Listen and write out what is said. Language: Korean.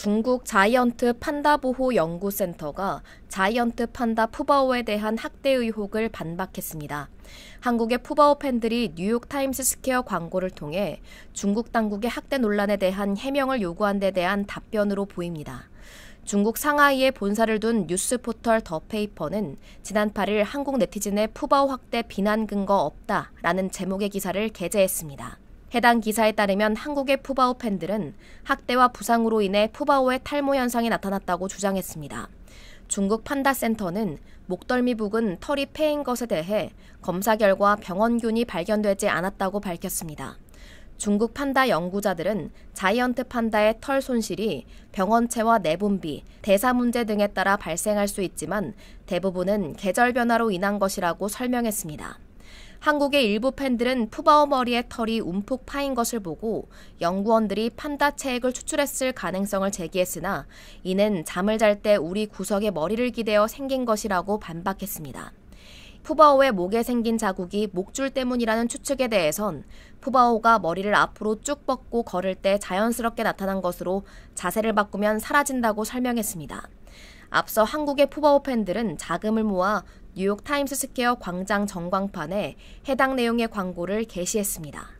중국 자이언트 판다 보호 연구센터가 자이언트 판다 푸바오에 대한 학대 의혹을 반박했습니다. 한국의 푸바오 팬들이 뉴욕 타임스 스퀘어 광고를 통해 중국 당국의 학대 논란에 대한 해명을 요구한 데 대한 답변으로 보입니다. 중국 상하이에 본사를 둔 뉴스 포털 더 페이퍼는 지난 8일 한국 네티즌의 푸바오 학대 비난 근거 없다라는 제목의 기사를 게재했습니다. 해당 기사에 따르면 한국의 푸바오 팬들은 학대와 부상으로 인해 푸바오의 탈모 현상이 나타났다고 주장했습니다. 중국 판다센터는 목덜미 부근 털이 폐인 것에 대해 검사 결과 병원균이 발견되지 않았다고 밝혔습니다. 중국 판다 연구자들은 자이언트 판다의 털 손실이 병원체와 내분비, 대사 문제 등에 따라 발생할 수 있지만 대부분은 계절 변화로 인한 것이라고 설명했습니다. 한국의 일부 팬들은 푸바오 머리의 털이 움푹 파인 것을 보고 연구원들이 판다 체액을 추출했을 가능성을 제기했으나 이는 잠을 잘 때 우리 구석에 머리를 기대어 생긴 것이라고 반박했습니다. 푸바오의 목에 생긴 자국이 목줄 때문이라는 추측에 대해선 푸바오가 머리를 앞으로 쭉 뻗고 걸을 때 자연스럽게 나타난 것으로 자세를 바꾸면 사라진다고 설명했습니다. 앞서 한국의 푸바오 팬들은 자금을 모아 뉴욕 타임스 스퀘어 광장 전광판에 해당 내용의 광고를 게시했습니다.